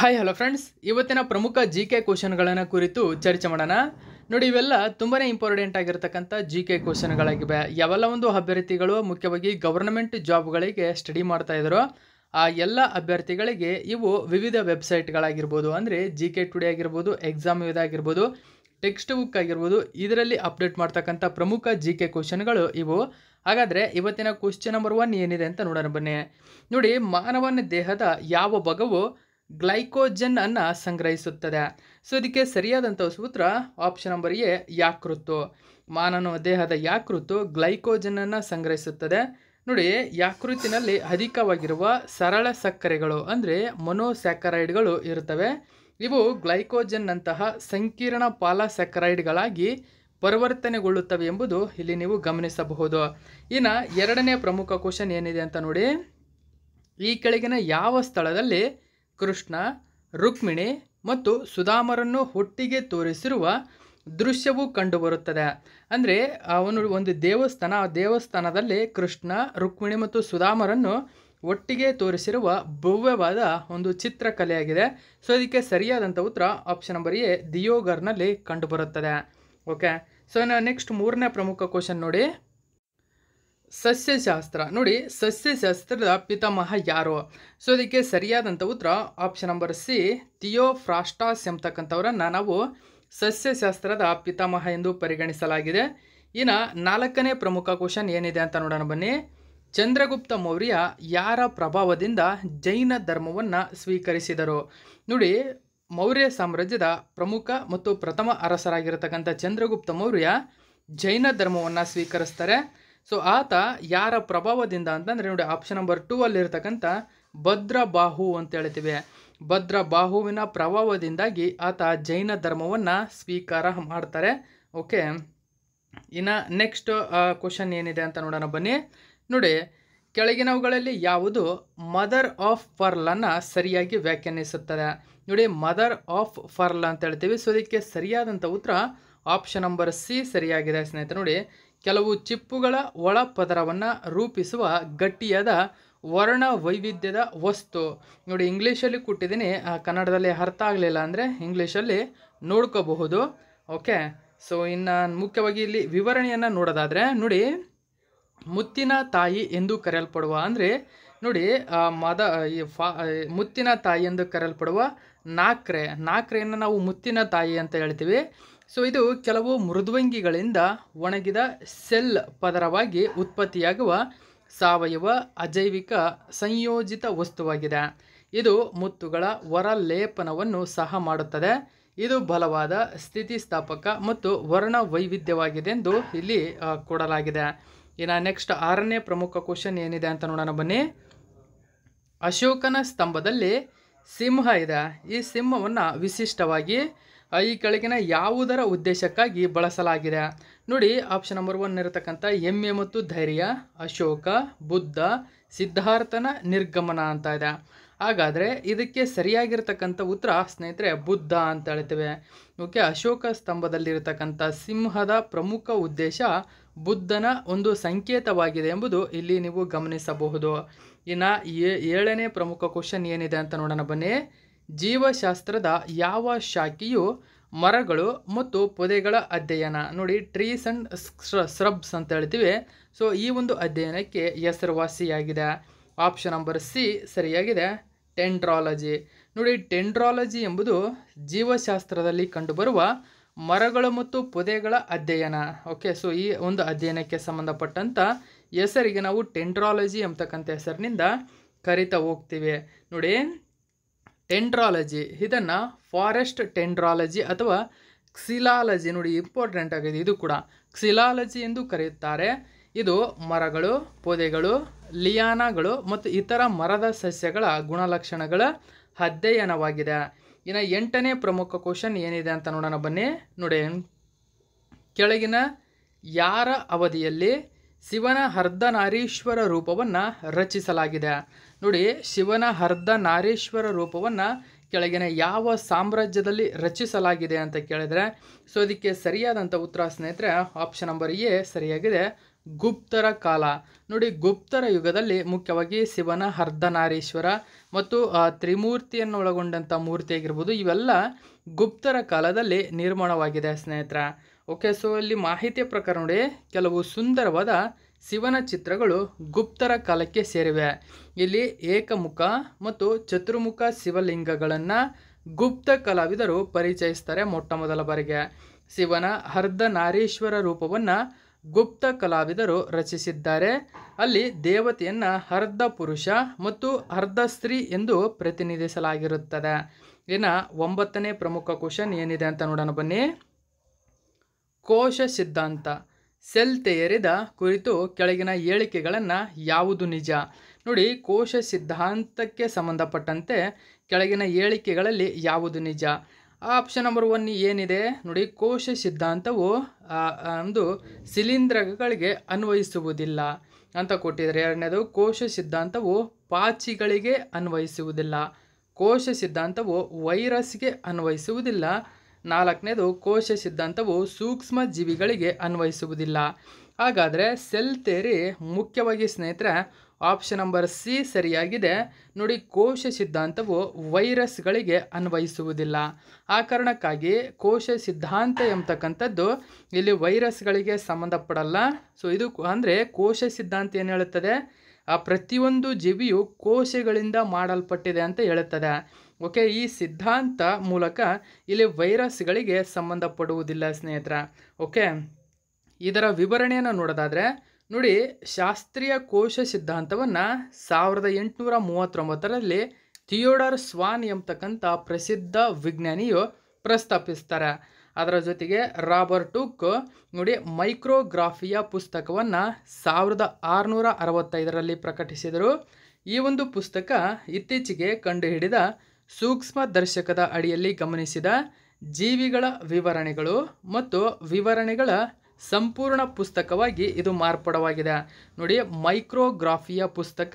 hi hello friends ಇವತ್ತಿನ ಪ್ರಮುಖ G K ಕ್ವಶನ್ಗಳನ್ನು ಕುರಿತು ಚರ್ಚೆ ಮಾಡೋಣ ನೋಡಿ ಇವೆಲ್ಲ ತುಂಬಾ ಇಂಪಾರ್ಟೆಂಟ್ ಆಗಿರ್ತಕ್ಕಂಥ ಜಿ ಕೆ ಕ್ವಶನ್ಗಳಾಗಿವೆ ಯಾವೆಲ್ಲ ಒಂದು ಅಭ್ಯರ್ಥಿಗಳು ಮುಖ್ಯವಾಗಿ ಗವರ್ನಮೆಂಟ್ ಜಾಬ್ಗಳಿಗೆ ಸ್ಟಡಿ ಮಾಡ್ತಾ ಇದ್ರು ಆ ಎಲ್ಲ ಅಭ್ಯರ್ಥಿಗಳಿಗೆ ಇವು ವಿವಿಧ ವೆಬ್ಸೈಟ್ಗಳಾಗಿರ್ಬೋದು ಅಂದರೆ ಜಿ ಕೆ ಟುಡೇ ಆಗಿರ್ಬೋದು ಎಕ್ಸಾಮ್ ಇದಾಗಿರ್ಬೋದು ಟೆಕ್ಸ್ಟ್ ಬುಕ್ ಆಗಿರ್ಬೋದು ಇದರಲ್ಲಿ ಅಪ್ಡೇಟ್ ಮಾಡ್ತಕ್ಕಂಥ ಪ್ರಮುಖ ಜಿ ಕೆ ಕ್ವಶನ್ಗಳು ಇವು ಹಾಗಾದರೆ ಇವತ್ತಿನ ಕ್ವಶನ್ ನಂಬರ್ ಒನ್ ಏನಿದೆ ಅಂತ ನೋಡೋಣ ಬನ್ನಿ ನೋಡಿ ಮಾನವನ ದೇಹದ ಯಾವ ಭಾಗವು ಗ್ಲೈಕೋಜೆನ್ ಅನ್ನು ಸಂಗ್ರಹಿಸುತ್ತದೆ ಸೊ ಇದಕ್ಕೆ ಸರಿಯಾದಂಥ ಸೂತ್ರ ಆಪ್ಷನ್ ನಂಬರ್ ಎ ಯಾಕೃತ್ತು ಮಾನವ ದೇಹದ ಯಾಕೃತ್ತು ಅನ್ನು ಸಂಗ್ರಹಿಸುತ್ತದೆ ನೋಡಿ ಯಾಕೃತಿನಲ್ಲಿ ಅಧಿಕವಾಗಿರುವ ಸರಳ ಸಕ್ಕರೆಗಳು ಅಂದರೆ ಮೊನೋಸ್ಯಾಕರೈಡ್ಗಳು ಇರುತ್ತವೆ ಇವು ಗ್ಲೈಕೋಜನ್ನಂತಹ ಸಂಕೀರ್ಣ ಸ್ಯಾಕರೈಡ್ಗಳಾಗಿ ಪರಿವರ್ತನೆಗೊಳ್ಳುತ್ತವೆ ಎಂಬುದು ಇಲ್ಲಿ ನೀವು ಗಮನಿಸಬಹುದು ಇನ್ನು ಎರಡನೇ ಪ್ರಮುಖ ಕ್ವಶನ್ ಏನಿದೆ ಅಂತ ನೋಡಿ ಈ ಕೆಳಗಿನ ಯಾವ ಸ್ಥಳದಲ್ಲಿ ಕೃಷ್ಣ ರುಕ್ಮಿಣಿ ಮತ್ತು ಸುಧಾಮರನ್ನು ಒಟ್ಟಿಗೆ ತೋರಿಸಿರುವ ದೃಶ್ಯವೂ ಕಂಡುಬರುತ್ತದೆ ಅಂದರೆ ಅವನು ಒಂದು ದೇವಸ್ಥಾನ ಆ ದೇವಸ್ಥಾನದಲ್ಲಿ ಕೃಷ್ಣ ರುಕ್ಮಿಣಿ ಮತ್ತು ಸುಧಾಮರನ್ನು ಒಟ್ಟಿಗೆ ತೋರಿಸಿರುವ ಭವ್ಯವಾದ ಒಂದು ಚಿತ್ರಕಲೆಯಾಗಿದೆ ಸೊ ಇದಕ್ಕೆ ಸರಿಯಾದಂಥ ಉತ್ತರ ಆಪ್ಷನ್ ನಂಬರ್ ಎ ದಿಯೋಗರ್ನಲ್ಲಿ ಕಂಡುಬರುತ್ತದೆ ಓಕೆ ಸೊ ನಾನು ನೆಕ್ಸ್ಟ್ ಮೂರನೇ ಪ್ರಮುಖ ಕ್ವಶನ್ ನೋಡಿ ಸಸ್ಯಶಾಸ್ತ್ರ ನೋಡಿ ಸಸ್ಯಶಾಸ್ತ್ರದ ಪಿತಾಮಹ ಯಾರು ಸೊ ಇದಕ್ಕೆ ಸರಿಯಾದಂಥ ಉತ್ತರ ಆಪ್ಷನ್ ನಂಬರ್ ಸಿ ಫ್ರಾಸ್ಟಾಸ್ ಎಂಬತಕ್ಕಂಥವರನ್ನು ನಾವು ಸಸ್ಯಶಾಸ್ತ್ರದ ಪಿತಾಮಹ ಎಂದು ಪರಿಗಣಿಸಲಾಗಿದೆ ಇನ್ನು ನಾಲ್ಕನೇ ಪ್ರಮುಖ ಕ್ವಶನ್ ಏನಿದೆ ಅಂತ ನೋಡೋಣ ಬನ್ನಿ ಚಂದ್ರಗುಪ್ತ ಮೌರ್ಯ ಯಾರ ಪ್ರಭಾವದಿಂದ ಜೈನ ಧರ್ಮವನ್ನು ಸ್ವೀಕರಿಸಿದರು ನೋಡಿ ಮೌರ್ಯ ಸಾಮ್ರಾಜ್ಯದ ಪ್ರಮುಖ ಮತ್ತು ಪ್ರಥಮ ಅರಸರಾಗಿರತಕ್ಕಂಥ ಚಂದ್ರಗುಪ್ತ ಮೌರ್ಯ ಜೈನ ಧರ್ಮವನ್ನು ಸ್ವೀಕರಿಸ್ತಾರೆ ಸೊ ಆತ ಯಾರ ಪ್ರಭಾವದಿಂದ ಅಂತಂದರೆ ನೋಡಿ ಆಪ್ಷನ್ ನಂಬರ್ ಟೂ ಅಲ್ಲಿರ್ತಕ್ಕಂಥ ಭದ್ರ ಬಾಹು ಅಂತ ಹೇಳ್ತೀವಿ ಭದ್ರ ಬಾಹುವಿನ ಪ್ರಭಾವದಿಂದಾಗಿ ಆತ ಜೈನ ಧರ್ಮವನ್ನು ಸ್ವೀಕಾರ ಮಾಡ್ತಾರೆ ಓಕೆ ಇನ್ನ ನೆಕ್ಸ್ಟ್ ಕ್ವಶನ್ ಏನಿದೆ ಅಂತ ನೋಡೋಣ ಬನ್ನಿ ನೋಡಿ ಕೆಳಗಿನವುಗಳಲ್ಲಿ ಯಾವುದು ಮದರ್ ಆಫ್ ಫರ್ಲನ್ನು ಸರಿಯಾಗಿ ವ್ಯಾಖ್ಯಾನಿಸುತ್ತದೆ ನೋಡಿ ಮದರ್ ಆಫ್ ಫರ್ಲ್ ಅಂತ ಹೇಳ್ತೀವಿ ಸೊ ಇದಕ್ಕೆ ಸರಿಯಾದಂಥ ಉತ್ತರ ಆಪ್ಷನ್ ನಂಬರ್ ಸಿ ಸರಿಯಾಗಿದೆ ಸ್ನೇಹಿತರೆ ನೋಡಿ ಕೆಲವು ಚಿಪ್ಪುಗಳ ಒಳ ಪದರವನ್ನು ರೂಪಿಸುವ ಗಟ್ಟಿಯಾದ ವರ್ಣ ವೈವಿಧ್ಯದ ವಸ್ತು ನೋಡಿ ಇಂಗ್ಲೀಷಲ್ಲಿ ಕೊಟ್ಟಿದ್ದೀನಿ ಕನ್ನಡದಲ್ಲಿ ಅರ್ಥ ಆಗಲಿಲ್ಲ ಅಂದರೆ ಇಂಗ್ಲೀಷಲ್ಲಿ ನೋಡ್ಕೋಬಹುದು ಓಕೆ ಸೊ ಇನ್ನು ಮುಖ್ಯವಾಗಿ ಇಲ್ಲಿ ವಿವರಣೆಯನ್ನು ನೋಡೋದಾದರೆ ನೋಡಿ ಮುತ್ತಿನ ತಾಯಿ ಎಂದು ಕರೆಯಲ್ಪಡುವ ಅಂದರೆ ನೋಡಿ ಮದ ಈ ಫಾ ಮುತ್ತಿನ ತಾಯಿ ಎಂದು ಕರೆಯಲ್ಪಡುವ ನಾಕ್ರೆ ನಾಕ್ರೆಯನ್ನು ನಾವು ಮುತ್ತಿನ ತಾಯಿ ಅಂತ ಹೇಳ್ತೀವಿ ಸೊ ಇದು ಕೆಲವು ಮೃದ್ವಂಗಿಗಳಿಂದ ಒಣಗಿದ ಸೆಲ್ ಪದರವಾಗಿ ಉತ್ಪತ್ತಿಯಾಗುವ ಸಾವಯವ ಅಜೈವಿಕ ಸಂಯೋಜಿತ ವಸ್ತುವಾಗಿದೆ ಇದು ಮುತ್ತುಗಳ ಹೊರಲೇಪನವನ್ನು ಸಹ ಮಾಡುತ್ತದೆ ಇದು ಬಲವಾದ ಸ್ಥಿತಿಸ್ಥಾಪಕ ಮತ್ತು ವರ್ಣ ವೈವಿಧ್ಯವಾಗಿದೆ ಎಂದು ಇಲ್ಲಿ ಕೊಡಲಾಗಿದೆ ಇನ್ನು ನೆಕ್ಸ್ಟ್ ಆರನೇ ಪ್ರಮುಖ ಕ್ವಶನ್ ಏನಿದೆ ಅಂತ ನೋಡೋಣ ಬನ್ನಿ ಅಶೋಕನ ಸ್ತಂಭದಲ್ಲಿ ಸಿಂಹ ಇದೆ ಈ ಸಿಂಹವನ್ನು ವಿಶಿಷ್ಟವಾಗಿ ಈ ಕೆಳಗಿನ ಯಾವುದರ ಉದ್ದೇಶಕ್ಕಾಗಿ ಬಳಸಲಾಗಿದೆ ನೋಡಿ ಆಪ್ಷನ್ ನಂಬರ್ ಒನ್ ಇರತಕ್ಕಂಥ ಹೆಮ್ಮೆ ಮತ್ತು ಧೈರ್ಯ ಅಶೋಕ ಬುದ್ಧ ಸಿದ್ಧಾರ್ಥನ ನಿರ್ಗಮನ ಅಂತ ಇದೆ ಹಾಗಾದರೆ ಇದಕ್ಕೆ ಸರಿಯಾಗಿರ್ತಕ್ಕಂಥ ಉತ್ತರ ಸ್ನೇಹಿತರೆ ಬುದ್ಧ ಅಂತ ಹೇಳ್ತೇವೆ ಓಕೆ ಅಶೋಕ ಸ್ತಂಭದಲ್ಲಿರತಕ್ಕಂಥ ಸಿಂಹದ ಪ್ರಮುಖ ಉದ್ದೇಶ ಬುದ್ಧನ ಒಂದು ಸಂಕೇತವಾಗಿದೆ ಎಂಬುದು ಇಲ್ಲಿ ನೀವು ಗಮನಿಸಬಹುದು ಇನ್ನು ಏಳನೇ ಪ್ರಮುಖ ಕ್ವಶನ್ ಏನಿದೆ ಅಂತ ನೋಡೋಣ ಬನ್ನಿ ಜೀವಶಾಸ್ತ್ರದ ಯಾವ ಶಾಖೆಯು ಮರಗಳು ಮತ್ತು ಪೊದೆಗಳ ಅಧ್ಯಯನ ನೋಡಿ ಟ್ರೀಸ್ ಅಂಡ್ ಸ್ರಬ್ಸ್ ಅಂತ ಹೇಳ್ತೀವಿ ಸೊ ಈ ಒಂದು ಅಧ್ಯಯನಕ್ಕೆ ಹೆಸರುವಾಸಿಯಾಗಿದೆ ಆಪ್ಷನ್ ನಂಬರ್ ಸಿ ಸರಿಯಾಗಿದೆ ಟೆಂಡ್ರಾಲಜಿ ನೋಡಿ ಟೆಂಡ್ರಾಲಜಿ ಎಂಬುದು ಜೀವಶಾಸ್ತ್ರದಲ್ಲಿ ಕಂಡುಬರುವ ಮರಗಳು ಮತ್ತು ಪೊದೆಗಳ ಅಧ್ಯಯನ ಓಕೆ ಸೊ ಈ ಒಂದು ಅಧ್ಯಯನಕ್ಕೆ ಸಂಬಂಧಪಟ್ಟಂಥ ಹೆಸರಿಗೆ ನಾವು ಟೆಂಡ್ರಾಲಜಿ ಎಂಬತಕ್ಕಂಥ ಹೆಸರಿನಿಂದ ಕರಿತಾ ಹೋಗ್ತೀವಿ ನೋಡಿ ಟೆಂಡ್ರಾಲಜಿ ಇದನ್ನು ಫಾರೆಸ್ಟ್ ಟೆಂಡ್ರಾಲಜಿ ಅಥವಾ ಕ್ಸಿಲಾಲಜಿ ನೋಡಿ ಇಂಪಾರ್ಟೆಂಟ್ ಆಗಿದೆ ಇದು ಕೂಡ ಕ್ಸಿಲಾಲಜಿ ಎಂದು ಕರೆಯುತ್ತಾರೆ ಇದು ಮರಗಳು ಪೊದೆಗಳು ಲಿಯಾನಗಳು ಮತ್ತು ಇತರ ಮರದ ಸಸ್ಯಗಳ ಗುಣಲಕ್ಷಣಗಳ ಅಧ್ಯಯನವಾಗಿದೆ ಇನ್ನು ಎಂಟನೇ ಪ್ರಮುಖ ಕ್ವಶನ್ ಏನಿದೆ ಅಂತ ನೋಡೋಣ ಬನ್ನಿ ನೋಡಿ ಕೆಳಗಿನ ಯಾರ ಅವಧಿಯಲ್ಲಿ ಶಿವನ ಅರ್ಧನಾರೀಶ್ವರ ರೂಪವನ್ನು ರಚಿಸಲಾಗಿದೆ ನೋಡಿ ಶಿವನ ಹರ್ಧ ನಾರೀಶ್ವರ ರೂಪವನ್ನು ಕೆಳಗಿನ ಯಾವ ಸಾಮ್ರಾಜ್ಯದಲ್ಲಿ ರಚಿಸಲಾಗಿದೆ ಅಂತ ಕೇಳಿದರೆ ಸೊ ಇದಕ್ಕೆ ಸರಿಯಾದಂಥ ಉತ್ತರ ಸ್ನೇಹಿತರೆ ಆಪ್ಷನ್ ನಂಬರ್ ಎ ಸರಿಯಾಗಿದೆ ಗುಪ್ತರ ಕಾಲ ನೋಡಿ ಗುಪ್ತರ ಯುಗದಲ್ಲಿ ಮುಖ್ಯವಾಗಿ ಶಿವನ ನಾರೀಶ್ವರ ಮತ್ತು ತ್ರಿಮೂರ್ತಿಯನ್ನು ಒಳಗೊಂಡಂಥ ಮೂರ್ತಿ ಆಗಿರ್ಬೋದು ಇವೆಲ್ಲ ಗುಪ್ತರ ಕಾಲದಲ್ಲಿ ನಿರ್ಮಾಣವಾಗಿದೆ ಸ್ನೇಹಿತರ ಓಕೆ ಸೊ ಇಲ್ಲಿ ಮಾಹಿತಿಯ ಪ್ರಕಾರ ನೋಡಿ ಕೆಲವು ಸುಂದರವಾದ ಶಿವನ ಚಿತ್ರಗಳು ಗುಪ್ತರ ಕಾಲಕ್ಕೆ ಸೇರಿವೆ ಇಲ್ಲಿ ಏಕಮುಖ ಮತ್ತು ಚತುರ್ಮುಖ ಶಿವಲಿಂಗಗಳನ್ನು ಗುಪ್ತ ಕಲಾವಿದರು ಪರಿಚಯಿಸ್ತಾರೆ ಮೊಟ್ಟ ಮೊದಲ ಬಾರಿಗೆ ಶಿವನ ಅರ್ಧ ನಾರೀಶ್ವರ ರೂಪವನ್ನು ಗುಪ್ತ ಕಲಾವಿದರು ರಚಿಸಿದ್ದಾರೆ ಅಲ್ಲಿ ದೇವತೆಯನ್ನು ಅರ್ಧ ಪುರುಷ ಮತ್ತು ಅರ್ಧ ಸ್ತ್ರೀ ಎಂದು ಪ್ರತಿನಿಧಿಸಲಾಗಿರುತ್ತದೆ ಇನ್ನು ಒಂಬತ್ತನೇ ಪ್ರಮುಖ ಕ್ವಶನ್ ಏನಿದೆ ಅಂತ ನೋಡೋಣ ಬನ್ನಿ ಕೋಶ ಸಿದ್ಧಾಂತ ಸೆಲ್ ತೆಯರಿದ ಕುರಿತು ಕೆಳಗಿನ ಹೇಳಿಕೆಗಳನ್ನು ಯಾವುದು ನಿಜ ನೋಡಿ ಕೋಶ ಸಿದ್ಧಾಂತಕ್ಕೆ ಸಂಬಂಧಪಟ್ಟಂತೆ ಕೆಳಗಿನ ಹೇಳಿಕೆಗಳಲ್ಲಿ ಯಾವುದು ನಿಜ ಆಪ್ಷನ್ ನಂಬರ್ ಒನ್ ಏನಿದೆ ನೋಡಿ ಕೋಶ ಸಿದ್ಧಾಂತವು ಒಂದು ಶಿಲೀಂಧ್ರಗಳಿಗೆ ಅನ್ವಯಿಸುವುದಿಲ್ಲ ಅಂತ ಕೊಟ್ಟಿದ್ದಾರೆ ಎರಡನೇದು ಕೋಶ ಸಿದ್ಧಾಂತವು ಪಾಚಿಗಳಿಗೆ ಅನ್ವಯಿಸುವುದಿಲ್ಲ ಕೋಶ ಸಿದ್ಧಾಂತವು ವೈರಸ್ಗೆ ಅನ್ವಯಿಸುವುದಿಲ್ಲ ನಾಲ್ಕನೇದು ಕೋಶ ಸಿದ್ಧಾಂತವು ಸೂಕ್ಷ್ಮ ಜೀವಿಗಳಿಗೆ ಅನ್ವಯಿಸುವುದಿಲ್ಲ ಹಾಗಾದರೆ ಸೆಲ್ ತೇರಿ ಮುಖ್ಯವಾಗಿ ಸ್ನೇಹಿತರೆ ಆಪ್ಷನ್ ನಂಬರ್ ಸಿ ಸರಿಯಾಗಿದೆ ನೋಡಿ ಕೋಶ ಸಿದ್ಧಾಂತವು ವೈರಸ್ಗಳಿಗೆ ಅನ್ವಯಿಸುವುದಿಲ್ಲ ಆ ಕಾರಣಕ್ಕಾಗಿ ಕೋಶ ಸಿದ್ಧಾಂತ ಎಂಬತಕ್ಕಂಥದ್ದು ಇಲ್ಲಿ ವೈರಸ್ಗಳಿಗೆ ಸಂಬಂಧಪಡಲ್ಲ ಸೊ ಇದು ಅಂದರೆ ಕೋಶ ಸಿದ್ಧಾಂತ ಏನು ಹೇಳುತ್ತದೆ ಆ ಪ್ರತಿಯೊಂದು ಜೀವಿಯು ಕೋಶಗಳಿಂದ ಮಾಡಲ್ಪಟ್ಟಿದೆ ಅಂತ ಹೇಳುತ್ತದೆ ಓಕೆ ಈ ಸಿದ್ಧಾಂತ ಮೂಲಕ ಇಲ್ಲಿ ವೈರಸ್ಗಳಿಗೆ ಸಂಬಂಧಪಡುವುದಿಲ್ಲ ಸ್ನೇಹಿತರ ಓಕೆ ಇದರ ವಿವರಣೆಯನ್ನು ನೋಡೋದಾದರೆ ನೋಡಿ ಶಾಸ್ತ್ರೀಯ ಕೋಶ ಸಿದ್ಧಾಂತವನ್ನು ಸಾವಿರದ ಎಂಟುನೂರ ಮೂವತ್ತೊಂಬತ್ತರಲ್ಲಿ ಥಿಯೋಡರ್ ಸ್ವಾನ್ ಎಂಬತಕ್ಕಂಥ ಪ್ರಸಿದ್ಧ ವಿಜ್ಞಾನಿಯು ಪ್ರಸ್ತಾಪಿಸ್ತಾರೆ ಅದರ ಜೊತೆಗೆ ರಾಬರ್ಟ್ ಟುಕ್ ನೋಡಿ ಮೈಕ್ರೋಗ್ರಾಫಿಯ ಪುಸ್ತಕವನ್ನು ಸಾವಿರದ ಆರುನೂರ ಅರವತ್ತೈದರಲ್ಲಿ ಪ್ರಕಟಿಸಿದರು ಈ ಒಂದು ಪುಸ್ತಕ ಇತ್ತೀಚೆಗೆ ಕಂಡುಹಿಡಿದ ಸೂಕ್ಷ್ಮ ದರ್ಶಕದ ಅಡಿಯಲ್ಲಿ ಗಮನಿಸಿದ ಜೀವಿಗಳ ವಿವರಣೆಗಳು ಮತ್ತು ವಿವರಣೆಗಳ ಸಂಪೂರ್ಣ ಪುಸ್ತಕವಾಗಿ ಇದು ಮಾರ್ಪಾಡವಾಗಿದೆ ನೋಡಿ ಮೈಕ್ರೋಗ್ರಾಫಿಯ ಪುಸ್ತಕ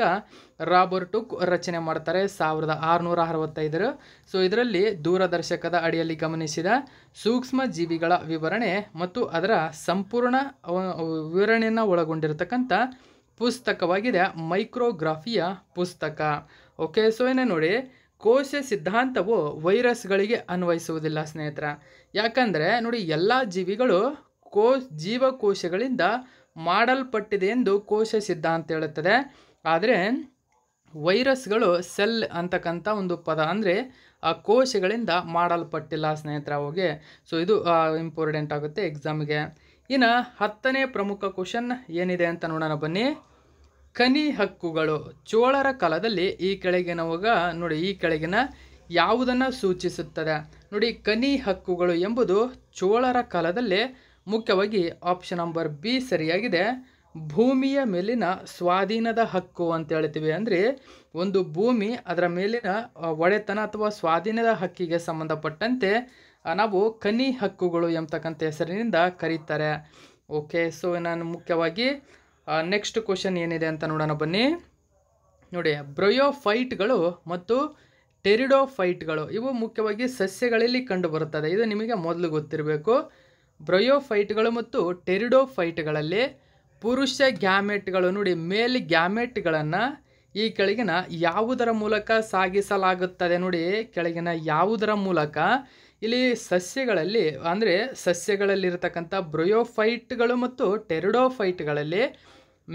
ರಾಬರ್ಟುಕ್ ರಚನೆ ಮಾಡ್ತಾರೆ ಸಾವಿರದ ಆರುನೂರ ಅರವತ್ತೈದರು ಸೊ ಇದರಲ್ಲಿ ದೂರದರ್ಶಕದ ಅಡಿಯಲ್ಲಿ ಗಮನಿಸಿದ ಸೂಕ್ಷ್ಮ ಜೀವಿಗಳ ವಿವರಣೆ ಮತ್ತು ಅದರ ಸಂಪೂರ್ಣ ವಿವರಣೆಯನ್ನು ಒಳಗೊಂಡಿರತಕ್ಕಂಥ ಪುಸ್ತಕವಾಗಿದೆ ಮೈಕ್ರೋಗ್ರಾಫಿಯ ಪುಸ್ತಕ ಓಕೆ ಸೊ ಏನೇ ನೋಡಿ ಕೋಶ ಸಿದ್ಧಾಂತವು ವೈರಸ್ಗಳಿಗೆ ಅನ್ವಯಿಸುವುದಿಲ್ಲ ಸ್ನೇಹಿತರ ಯಾಕಂದರೆ ನೋಡಿ ಎಲ್ಲ ಜೀವಿಗಳು ಕೋ ಜೀವಕೋಶಗಳಿಂದ ಮಾಡಲ್ಪಟ್ಟಿದೆ ಎಂದು ಕೋಶ ಸಿದ್ಧಾಂತ ಹೇಳುತ್ತದೆ ಆದರೆ ವೈರಸ್ಗಳು ಸೆಲ್ ಅಂತಕ್ಕಂಥ ಒಂದು ಪದ ಅಂದರೆ ಆ ಕೋಶಗಳಿಂದ ಮಾಡಲ್ಪಟ್ಟಿಲ್ಲ ಸ್ನೇಹಿತರ ಹೋಗಿ ಸೊ ಇದು ಇಂಪಾರ್ಟೆಂಟ್ ಆಗುತ್ತೆ ಎಕ್ಸಾಮ್ಗೆ ಇನ್ನು ಹತ್ತನೇ ಪ್ರಮುಖ ಕ್ವಶನ್ ಏನಿದೆ ಅಂತ ನೋಡೋಣ ಬನ್ನಿ ಕನಿ ಹಕ್ಕುಗಳು ಚೋಳರ ಕಾಲದಲ್ಲಿ ಈ ಕೆಳಗಿನವಾಗ ನೋಡಿ ಈ ಕೆಳಗಿನ ಯಾವುದನ್ನು ಸೂಚಿಸುತ್ತದೆ ನೋಡಿ ಕನಿ ಹಕ್ಕುಗಳು ಎಂಬುದು ಚೋಳರ ಕಾಲದಲ್ಲಿ ಮುಖ್ಯವಾಗಿ ಆಪ್ಷನ್ ನಂಬರ್ ಬಿ ಸರಿಯಾಗಿದೆ ಭೂಮಿಯ ಮೇಲಿನ ಸ್ವಾಧೀನದ ಹಕ್ಕು ಅಂತ ಹೇಳ್ತೀವಿ ಅಂದರೆ ಒಂದು ಭೂಮಿ ಅದರ ಮೇಲಿನ ಒಡೆತನ ಅಥವಾ ಸ್ವಾಧೀನದ ಹಕ್ಕಿಗೆ ಸಂಬಂಧಪಟ್ಟಂತೆ ನಾವು ಕನಿ ಹಕ್ಕುಗಳು ಎಂಬತಕ್ಕಂಥ ಹೆಸರಿನಿಂದ ಕರೀತಾರೆ ಓಕೆ ಸೊ ನಾನು ಮುಖ್ಯವಾಗಿ ನೆಕ್ಸ್ಟ್ ಕ್ವಶನ್ ಏನಿದೆ ಅಂತ ನೋಡೋಣ ಬನ್ನಿ ನೋಡಿ ಬ್ರಯೋಫೈಟ್ಗಳು ಮತ್ತು ಟೆರಿಡೋಫೈಟ್ಗಳು ಇವು ಮುಖ್ಯವಾಗಿ ಸಸ್ಯಗಳಲ್ಲಿ ಕಂಡುಬರುತ್ತದೆ ಇದು ನಿಮಗೆ ಮೊದಲು ಗೊತ್ತಿರಬೇಕು ಬ್ರಯೋಫೈಟ್ಗಳು ಮತ್ತು ಟೆರಿಡೋಫೈಟ್ಗಳಲ್ಲಿ ಪುರುಷ ಗ್ಯಾಮೆಟ್ಗಳು ನೋಡಿ ಮೇಲ್ ಗ್ಯಾಮೆಟ್ಗಳನ್ನು ಈ ಕೆಳಗಿನ ಯಾವುದರ ಮೂಲಕ ಸಾಗಿಸಲಾಗುತ್ತದೆ ನೋಡಿ ಕೆಳಗಿನ ಯಾವುದರ ಮೂಲಕ ಇಲ್ಲಿ ಸಸ್ಯಗಳಲ್ಲಿ ಅಂದರೆ ಸಸ್ಯಗಳಲ್ಲಿರತಕ್ಕಂಥ ಬ್ರಯೋಫೈಟ್ಗಳು ಮತ್ತು ಟೆರಿಡೋಫೈಟ್ಗಳಲ್ಲಿ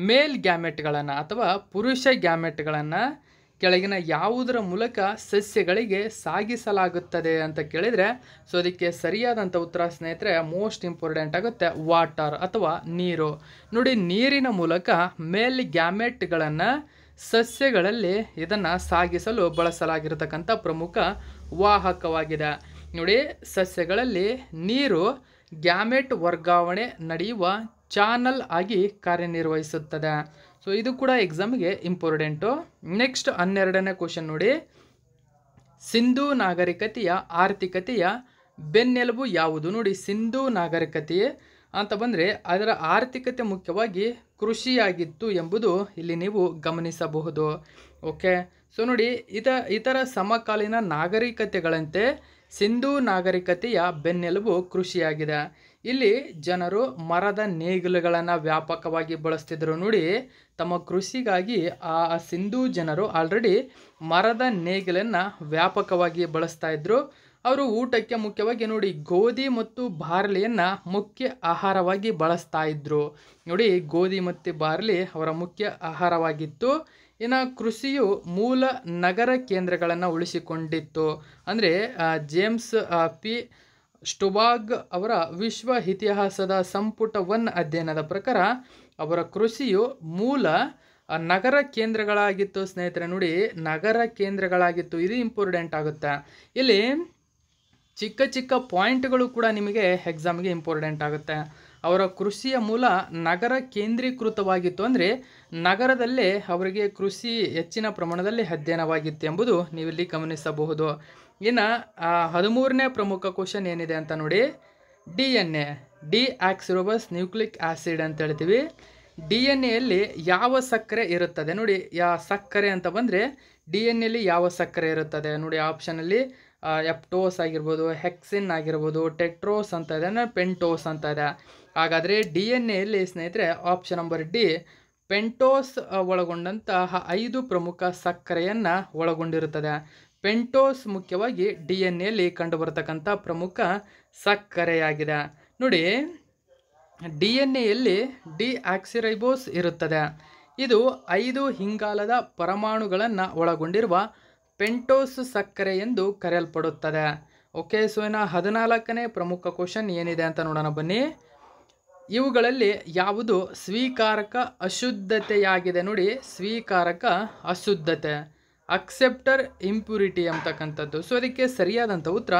ಮೇಲ್ ಗ್ಯಾಮೆಟ್ಗಳನ್ನು ಅಥವಾ ಪುರುಷ ಗ್ಯಾಮೆಟ್ಗಳನ್ನು ಕೆಳಗಿನ ಯಾವುದರ ಮೂಲಕ ಸಸ್ಯಗಳಿಗೆ ಸಾಗಿಸಲಾಗುತ್ತದೆ ಅಂತ ಕೇಳಿದರೆ ಸೊ ಅದಕ್ಕೆ ಸರಿಯಾದಂಥ ಉತ್ತರ ಸ್ನೇಹಿತರೆ ಮೋಸ್ಟ್ ಇಂಪಾರ್ಟೆಂಟ್ ಆಗುತ್ತೆ ವಾಟರ್ ಅಥವಾ ನೀರು ನೋಡಿ ನೀರಿನ ಮೂಲಕ ಮೇಲ್ ಗ್ಯಾಮೆಟ್ಗಳನ್ನು ಸಸ್ಯಗಳಲ್ಲಿ ಇದನ್ನು ಸಾಗಿಸಲು ಬಳಸಲಾಗಿರತಕ್ಕಂಥ ಪ್ರಮುಖ ವಾಹಕವಾಗಿದೆ ನೋಡಿ ಸಸ್ಯಗಳಲ್ಲಿ ನೀರು ಗ್ಯಾಮೆಟ್ ವರ್ಗಾವಣೆ ನಡೆಯುವ ಚಾನಲ್ ಆಗಿ ಕಾರ್ಯನಿರ್ವಹಿಸುತ್ತದೆ ಸೊ ಇದು ಕೂಡ ಎಕ್ಸಾಮ್ಗೆ ಇಂಪಾರ್ಟೆಂಟು ನೆಕ್ಸ್ಟ್ ಹನ್ನೆರಡನೇ ಕ್ವಶನ್ ನೋಡಿ ಸಿಂಧೂ ನಾಗರಿಕತೆಯ ಆರ್ಥಿಕತೆಯ ಬೆನ್ನೆಲುಬು ಯಾವುದು ನೋಡಿ ಸಿಂಧೂ ನಾಗರಿಕತೆ ಅಂತ ಬಂದರೆ ಅದರ ಆರ್ಥಿಕತೆ ಮುಖ್ಯವಾಗಿ ಕೃಷಿಯಾಗಿತ್ತು ಎಂಬುದು ಇಲ್ಲಿ ನೀವು ಗಮನಿಸಬಹುದು ಓಕೆ ಸೊ ನೋಡಿ ಇತ ಇತರ ಸಮಕಾಲೀನ ನಾಗರಿಕತೆಗಳಂತೆ ಸಿಂಧೂ ನಾಗರಿಕತೆಯ ಬೆನ್ನೆಲುಬು ಕೃಷಿಯಾಗಿದೆ ಇಲ್ಲಿ ಜನರು ಮರದ ನೇಗಿಲುಗಳನ್ನು ವ್ಯಾಪಕವಾಗಿ ಬಳಸ್ತಿದ್ರು ನೋಡಿ ತಮ್ಮ ಕೃಷಿಗಾಗಿ ಆ ಸಿಂಧೂ ಜನರು ಆಲ್ರೆಡಿ ಮರದ ನೇಗಿಲನ್ನು ವ್ಯಾಪಕವಾಗಿ ಬಳಸ್ತಾ ಇದ್ರು ಅವರು ಊಟಕ್ಕೆ ಮುಖ್ಯವಾಗಿ ನೋಡಿ ಗೋಧಿ ಮತ್ತು ಬಾರ್ಲಿಯನ್ನು ಮುಖ್ಯ ಆಹಾರವಾಗಿ ಬಳಸ್ತಾ ಇದ್ರು ನೋಡಿ ಗೋಧಿ ಮತ್ತು ಬಾರ್ಲಿ ಅವರ ಮುಖ್ಯ ಆಹಾರವಾಗಿತ್ತು ಇನ್ನು ಕೃಷಿಯು ಮೂಲ ನಗರ ಕೇಂದ್ರಗಳನ್ನು ಉಳಿಸಿಕೊಂಡಿತ್ತು ಅಂದರೆ ಜೇಮ್ಸ್ ಪಿ ಸ್ಟುಬಾಗ್ ಅವರ ವಿಶ್ವ ಇತಿಹಾಸದ ಸಂಪುಟ ಒನ್ ಅಧ್ಯಯನದ ಪ್ರಕಾರ ಅವರ ಕೃಷಿಯು ಮೂಲ ನಗರ ಕೇಂದ್ರಗಳಾಗಿತ್ತು ಸ್ನೇಹಿತರೆ ನೋಡಿ ನಗರ ಕೇಂದ್ರಗಳಾಗಿತ್ತು ಇದು ಇಂಪಾರ್ಟೆಂಟ್ ಆಗುತ್ತೆ ಇಲ್ಲಿ ಚಿಕ್ಕ ಚಿಕ್ಕ ಪಾಯಿಂಟ್ಗಳು ಕೂಡ ನಿಮಗೆ ಎಕ್ಸಾಮ್ಗೆ ಇಂಪಾರ್ಟೆಂಟ್ ಆಗುತ್ತೆ ಅವರ ಕೃಷಿಯ ಮೂಲ ನಗರ ಕೇಂದ್ರೀಕೃತವಾಗಿತ್ತು ಅಂದರೆ ನಗರದಲ್ಲೇ ಅವರಿಗೆ ಕೃಷಿ ಹೆಚ್ಚಿನ ಪ್ರಮಾಣದಲ್ಲಿ ಅಧ್ಯಯನವಾಗಿತ್ತು ಎಂಬುದು ನೀವಿಲ್ಲಿ ಗಮನಿಸಬಹುದು ಇನ್ನು ಹದಿಮೂರನೇ ಪ್ರಮುಖ ಕ್ವಶನ್ ಏನಿದೆ ಅಂತ ನೋಡಿ D N A deoxyribose nucleic acid ಅಂತ ಹೇಳ್ತೀವಿ ಡಿ ಎನ್ ಎಲ್ಲಿ ಯಾವ ಸಕ್ಕರೆ ಇರುತ್ತದೆ ನೋಡಿ ಯಾ ಸಕ್ಕರೆ ಅಂತ ಬಂದರೆ ಡಿ ಎನ್ ಎಲ್ಲಿ ಯಾವ ಸಕ್ಕರೆ ಇರುತ್ತದೆ ನೋಡಿ ಆಪ್ಷನಲ್ಲಿ ಎಪ್ಟೋಸ್ ಆಗಿರ್ಬೋದು ಹೆಕ್ಸಿನ್ ಆಗಿರ್ಬೋದು ಟೆಟ್ರೋಸ್ ಅಂತ ಇದೆ ಅಂದರೆ ಪೆಂಟೋಸ್ ಅಂತ ಇದೆ ಹಾಗಾದರೆ ಡಿ ಎನ್ ಎಲ್ಲಿ ಸ್ನೇಹಿತರೆ ಆಪ್ಷನ್ ನಂಬರ್ ಡಿ ಪೆಂಟೋಸ್ ಒಳಗೊಂಡಂತಹ ಐದು ಪ್ರಮುಖ ಸಕ್ಕರೆಯನ್ನು ಒಳಗೊಂಡಿರುತ್ತದೆ ಪೆಂಟೋಸ್ ಮುಖ್ಯವಾಗಿ ಡಿ ಎನ್ ಎಲ್ಲಿ ಕಂಡುಬರತಕ್ಕಂಥ ಪ್ರಮುಖ ಸಕ್ಕರೆಯಾಗಿದೆ ನೋಡಿ ಡಿ ಎನ್ ಎಯಲ್ಲಿ ಡಿ ಆಕ್ಸಿರೈಬೋಸ್ ಇರುತ್ತದೆ ಇದು ಐದು ಹಿಂಗಾಲದ ಪರಮಾಣುಗಳನ್ನು ಒಳಗೊಂಡಿರುವ ಪೆಂಟೋಸ್ ಸಕ್ಕರೆ ಎಂದು ಕರೆಯಲ್ಪಡುತ್ತದೆ ಓಕೆ ಸೊ ಇನ್ನು ಹದಿನಾಲ್ಕನೇ ಪ್ರಮುಖ ಕ್ವಶನ್ ಏನಿದೆ ಅಂತ ನೋಡೋಣ ಬನ್ನಿ ಇವುಗಳಲ್ಲಿ ಯಾವುದು ಸ್ವೀಕಾರಕ ಅಶುದ್ಧತೆಯಾಗಿದೆ ನೋಡಿ ಸ್ವೀಕಾರಕ ಅಶುದ್ಧತೆ ಅಕ್ಸೆಪ್ಟರ್ ಇಂಪ್ಯೂರಿಟಿ ಎಂಬತಕ್ಕಂಥದ್ದು ಸೊ ಅದಕ್ಕೆ ಸರಿಯಾದಂಥ ಉತ್ತರ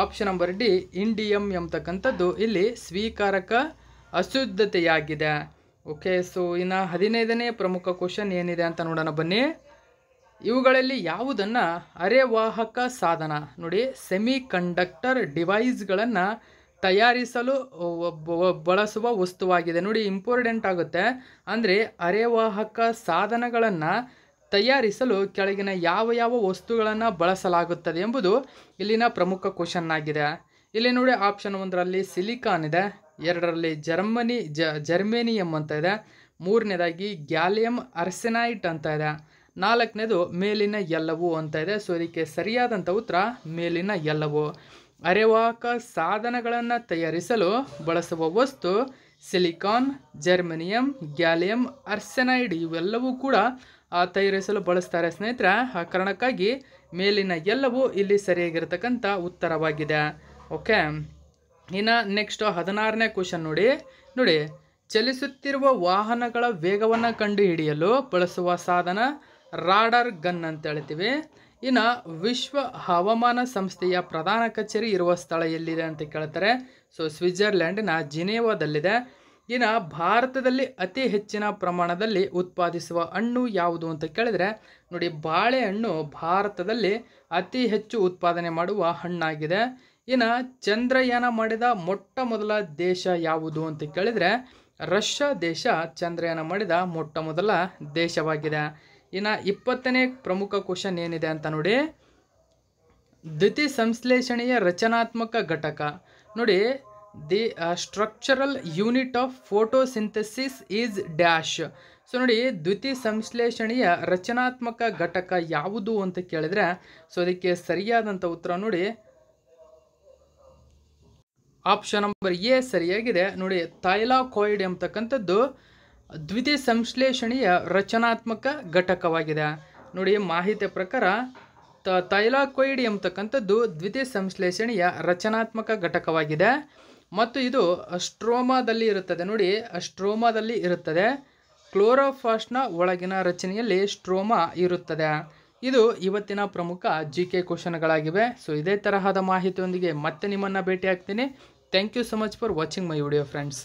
ಆಪ್ಷನ್ ನಂಬರ್ ಡಿ ಇಂಡಿಯಂ ಎಂಬತಕ್ಕಂಥದ್ದು ಇಲ್ಲಿ ಸ್ವೀಕಾರಕ ಅಶುದ್ಧತೆಯಾಗಿದೆ ಓಕೆ ಸೊ ಇನ್ನು ಹದಿನೈದನೇ ಪ್ರಮುಖ ಕ್ವಶನ್ ಏನಿದೆ ಅಂತ ನೋಡೋಣ ಬನ್ನಿ ಇವುಗಳಲ್ಲಿ ಯಾವುದನ್ನು ಅರೆವಾಹಕ ಸಾಧನ ನೋಡಿ ಸೆಮಿ ಕಂಡಕ್ಟರ್ ಡಿವೈಸ್ಗಳನ್ನು ತಯಾರಿಸಲು ಬಳಸುವ ವಸ್ತುವಾಗಿದೆ ನೋಡಿ ಇಂಪಾರ್ಟೆಂಟ್ ಆಗುತ್ತೆ ಅಂದರೆ ಅರೆವಾಹಕ ಸಾಧನಗಳನ್ನು ತಯಾರಿಸಲು ಕೆಳಗಿನ ಯಾವ ಯಾವ ವಸ್ತುಗಳನ್ನು ಬಳಸಲಾಗುತ್ತದೆ ಎಂಬುದು ಇಲ್ಲಿನ ಪ್ರಮುಖ ಕ್ವಶನ್ ಆಗಿದೆ ಇಲ್ಲಿ ನೋಡಿ ಆಪ್ಷನ್ ಒಂದರಲ್ಲಿ ಸಿಲಿಕಾನ್ ಇದೆ ಎರಡರಲ್ಲಿ ಜರ್ಮನಿ ಜ ಜರ್ಮೇನಿಯಂ ಅಂತ ಇದೆ ಮೂರನೇದಾಗಿ ಗ್ಯಾಲಿಯಂ ಅರ್ಸೆನೈಟ್ ಅಂತ ಇದೆ ನಾಲ್ಕನೇದು ಮೇಲಿನ ಎಲ್ಲವೂ ಅಂತ ಇದೆ ಸೊ ಇದಕ್ಕೆ ಸರಿಯಾದಂಥ ಉತ್ತರ ಮೇಲಿನ ಎಲ್ಲವೂ ಅರೆವಾಹಕ ಸಾಧನಗಳನ್ನು ತಯಾರಿಸಲು ಬಳಸುವ ವಸ್ತು ಸಿಲಿಕಾನ್ ಜರ್ಮನಿಯಂ ಗ್ಯಾಲಿಯಂ ಅರ್ಸೆನೈಡ್ ಇವೆಲ್ಲವೂ ಕೂಡ ತಯಾರಿಸಲು ಬಳಸ್ತಾರೆ ಸ್ನೇಹಿತರೆ ಆ ಕಾರಣಕ್ಕಾಗಿ ಮೇಲಿನ ಎಲ್ಲವೂ ಇಲ್ಲಿ ಸರಿಯಾಗಿರ್ತಕ್ಕಂಥ ಉತ್ತರವಾಗಿದೆ ಓಕೆ ಇನ್ನು ನೆಕ್ಸ್ಟು ಹದಿನಾರನೇ ಕ್ವಶನ್ ನೋಡಿ ನೋಡಿ ಚಲಿಸುತ್ತಿರುವ ವಾಹನಗಳ ವೇಗವನ್ನು ಕಂಡುಹಿಡಿಯಲು ಬಳಸುವ ಸಾಧನ ರಾಡರ್ ಗನ್ ಅಂತ ಹೇಳ್ತೀವಿ ಇನ್ನು ವಿಶ್ವ ಹವಾಮಾನ ಸಂಸ್ಥೆಯ ಪ್ರಧಾನ ಕಚೇರಿ ಇರುವ ಸ್ಥಳ ಎಲ್ಲಿದೆ ಅಂತ ಕೇಳ್ತಾರೆ ಸೊ ಸ್ವಿಟ್ಜರ್ಲ್ಯಾಂಡಿನ ಜಿನೇವಾದಲ್ಲಿದೆ ಇನ್ನು ಭಾರತದಲ್ಲಿ ಅತಿ ಹೆಚ್ಚಿನ ಪ್ರಮಾಣದಲ್ಲಿ ಉತ್ಪಾದಿಸುವ ಹಣ್ಣು ಯಾವುದು ಅಂತ ಕೇಳಿದರೆ ನೋಡಿ ಬಾಳೆಹಣ್ಣು ಭಾರತದಲ್ಲಿ ಅತಿ ಹೆಚ್ಚು ಉತ್ಪಾದನೆ ಮಾಡುವ ಹಣ್ಣಾಗಿದೆ ಇನ್ನು ಚಂದ್ರಯಾನ ಮಾಡಿದ ಮೊಟ್ಟ ಮೊದಲ ದೇಶ ಯಾವುದು ಅಂತ ಕೇಳಿದರೆ ರಷ್ಯಾ ದೇಶ ಚಂದ್ರಯಾನ ಮಾಡಿದ ಮೊಟ್ಟ ಮೊದಲ ದೇಶವಾಗಿದೆ ಇನ್ನು ಇಪ್ಪತ್ತನೇ ಪ್ರಮುಖ ಕ್ವಶನ್ ಏನಿದೆ ಅಂತ ನೋಡಿ ದ್ಯುತಿ ಸಂಶ್ಲೇಷಣೆಯ ರಚನಾತ್ಮಕ ಘಟಕ ನೋಡಿ the structural unit of photo photosynthesis is dash so ನೋಡಿ ದ್ವಿತಿ ಸಂಶ್ಲೇಷಣೆಯ ರಚನಾತ್ಮಕ ಘಟಕ ಯಾವುದು ಅಂತ ಕೇಳಿದ್ರೆ ಸೊ ಅದಕ್ಕೆ ಸರಿಯಾದಂಥ ಉತ್ತರ ನೋಡಿ ಆಪ್ಷನ್ ನಂಬರ್ ಎ ಸರಿಯಾಗಿದೆ ನೋಡಿ ಥೈಲಾಕೋಯ್ಡ್ ಎಂಬತಕ್ಕಂಥದ್ದು ದ್ವಿತಿ ಸಂಶ್ಲೇಷಣೆಯ ರಚನಾತ್ಮಕ ಘಟಕವಾಗಿದೆ ನೋಡಿ ಮಾಹಿತಿಯ ಪ್ರಕಾರ ತ ತೈಲಾಕೋಯ್ಡ್ ಎಂಬತಕ್ಕಂಥದ್ದು ದ್ವಿತೀಯ ಸಂಶ್ಲೇಷಣೆಯ ರಚನಾತ್ಮಕ ಘಟಕವಾಗಿದೆ ಮತ್ತು ಇದು ಅಸ್ಟ್ರೋಮಾದಲ್ಲಿ ಇರುತ್ತದೆ ನೋಡಿ ಸ್ಟ್ರೋಮಾದಲ್ಲಿ ಇರುತ್ತದೆ ಕ್ಲೋರೋಫಾಸ್ಟ್ನ ಒಳಗಿನ ರಚನೆಯಲ್ಲಿ ಸ್ಟ್ರೋಮಾ ಇರುತ್ತದೆ ಇದು ಇವತ್ತಿನ ಪ್ರಮುಖ ಜಿ ಕೆ ಕ್ವಶನ್ಗಳಾಗಿವೆ ಸೊ ಇದೇ ತರಹದ ಮಾಹಿತಿಯೊಂದಿಗೆ ಮತ್ತೆ ನಿಮ್ಮನ್ನು ಭೇಟಿ thank you so much for watching my video friends